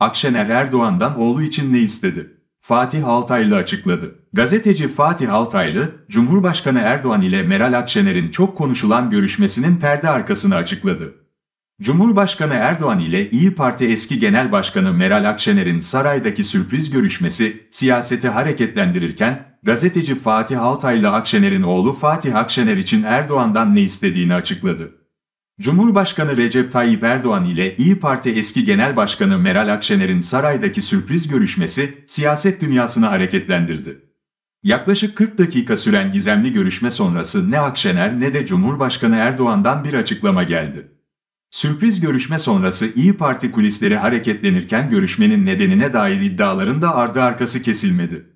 Akşener Erdoğan'dan oğlu için ne istedi? Fatih Altaylı açıkladı. Gazeteci Fatih Altaylı, Cumhurbaşkanı Erdoğan ile Meral Akşener'in çok konuşulan görüşmesinin perde arkasını açıkladı. Cumhurbaşkanı Erdoğan ile İyi Parti eski Genel Başkanı Meral Akşener'in saraydaki sürpriz görüşmesi siyaseti hareketlendirirken, gazeteci Fatih Altaylı Akşener'in oğlu Fatih Akşener için Erdoğan'dan ne istediğini açıkladı. Cumhurbaşkanı Recep Tayyip Erdoğan ile İyi Parti eski Genel Başkanı Meral Akşener'in saraydaki sürpriz görüşmesi siyaset dünyasını hareketlendirdi. Yaklaşık 40 dakika süren gizemli görüşme sonrası ne Akşener ne de Cumhurbaşkanı Erdoğan'dan bir açıklama geldi. Sürpriz görüşme sonrası İyi Parti kulisleri hareketlenirken görüşmenin nedenine dair iddiaların da ardı arkası kesilmedi.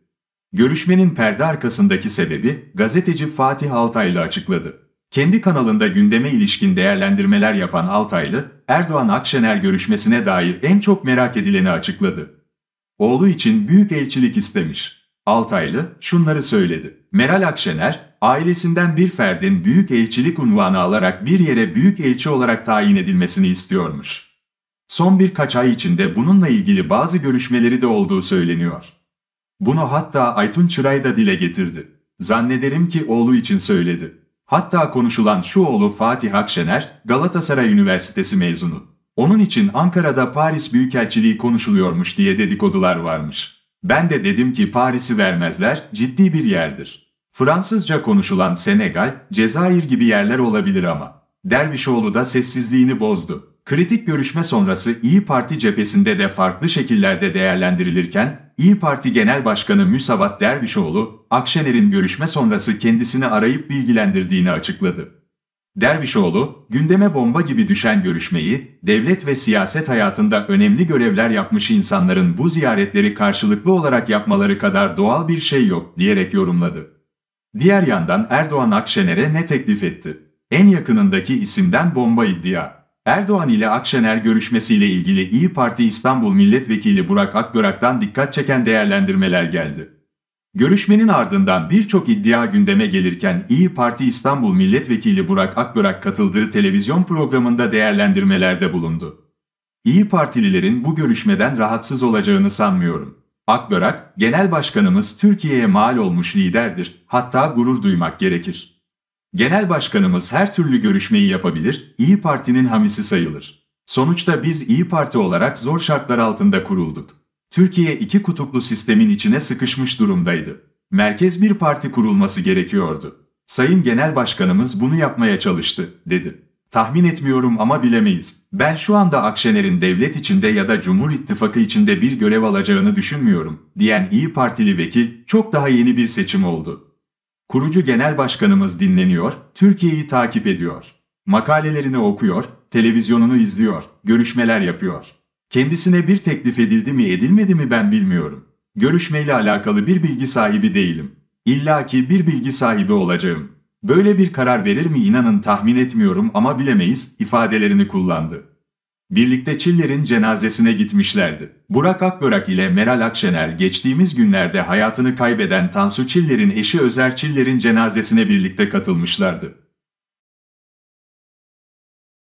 Görüşmenin perde arkasındaki sebebi gazeteci Fatih Altaylı açıkladı. Kendi kanalında gündeme ilişkin değerlendirmeler yapan Altaylı, Erdoğan-Akşener görüşmesine dair en çok merak edileni açıkladı. Oğlu için büyük elçilik istemiş. Altaylı şunları söyledi. Meral Akşener, ailesinden bir ferdin büyük elçilik unvanı alarak bir yere büyük elçi olarak tayin edilmesini istiyormuş. Son birkaç ay içinde bununla ilgili bazı görüşmeleri de olduğu söyleniyor. Bunu hatta Aytun Çıray da dile getirdi. Zannederim ki oğlu için söyledi. Hatta konuşulan şu oğlu Fatih Akşener, Galatasaray Üniversitesi mezunu. Onun için Ankara'da Paris Büyükelçiliği konuşuluyormuş diye dedikodular varmış. Ben de dedim ki Paris'i vermezler, ciddi bir yerdir. Fransızca konuşulan Senegal, Cezayir gibi yerler olabilir ama. Dervişoğlu da sessizliğini bozdu. Kritik görüşme sonrası İyi Parti cephesinde de farklı şekillerde değerlendirilirken, İyi Parti Genel Başkanı Müsavat Dervişoğlu, Akşener'in görüşme sonrası kendisini arayıp bilgilendirdiğini açıkladı. Dervişoğlu, gündeme bomba gibi düşen görüşmeyi, devlet ve siyaset hayatında önemli görevler yapmış insanların bu ziyaretleri karşılıklı olarak yapmaları kadar doğal bir şey yok diyerek yorumladı. Diğer yandan Erdoğan Akşener'e ne teklif etti? En yakınındaki isimden bomba iddia. Erdoğan ile Akşener görüşmesiyle ilgili İyi Parti İstanbul Milletvekili Burak Akbörak'tan dikkat çeken değerlendirmeler geldi. Görüşmenin ardından birçok iddia gündeme gelirken İyi Parti İstanbul Milletvekili Burak Akbörak katıldığı televizyon programında değerlendirmelerde bulundu. İyi Partililerin bu görüşmeden rahatsız olacağını sanmıyorum. Akbörak, genel başkanımız Türkiye'ye mal olmuş liderdir, hatta gurur duymak gerekir. Genel başkanımız her türlü görüşmeyi yapabilir, İyi Parti'nin hamisi sayılır. Sonuçta biz İyi Parti olarak zor şartlar altında kurulduk. Türkiye iki kutuplu sistemin içine sıkışmış durumdaydı. Merkez bir parti kurulması gerekiyordu. Sayın Genel Başkanımız bunu yapmaya çalıştı, dedi. Tahmin etmiyorum ama bilemeyiz. Ben şu anda Akşener'in devlet içinde ya da Cumhur İttifakı içinde bir görev alacağını düşünmüyorum, diyen İyi Partili vekil çok daha yeni bir seçim oldu kurucu genel başkanımız dinleniyor, Türkiye'yi takip ediyor. Makalelerini okuyor, televizyonunu izliyor, görüşmeler yapıyor. Kendisine bir teklif edildi mi edilmedi mi ben bilmiyorum. Görüşmeyle alakalı bir bilgi sahibi değilim. İlla ki bir bilgi sahibi olacağım. Böyle bir karar verir mi inanın tahmin etmiyorum ama bilemeyiz ifadelerini kullandı birlikte Çiller'in cenazesine gitmişlerdi. Burak Akbörak ile Meral Akşener geçtiğimiz günlerde hayatını kaybeden Tansu Çiller'in eşi Özer Çiller'in cenazesine birlikte katılmışlardı.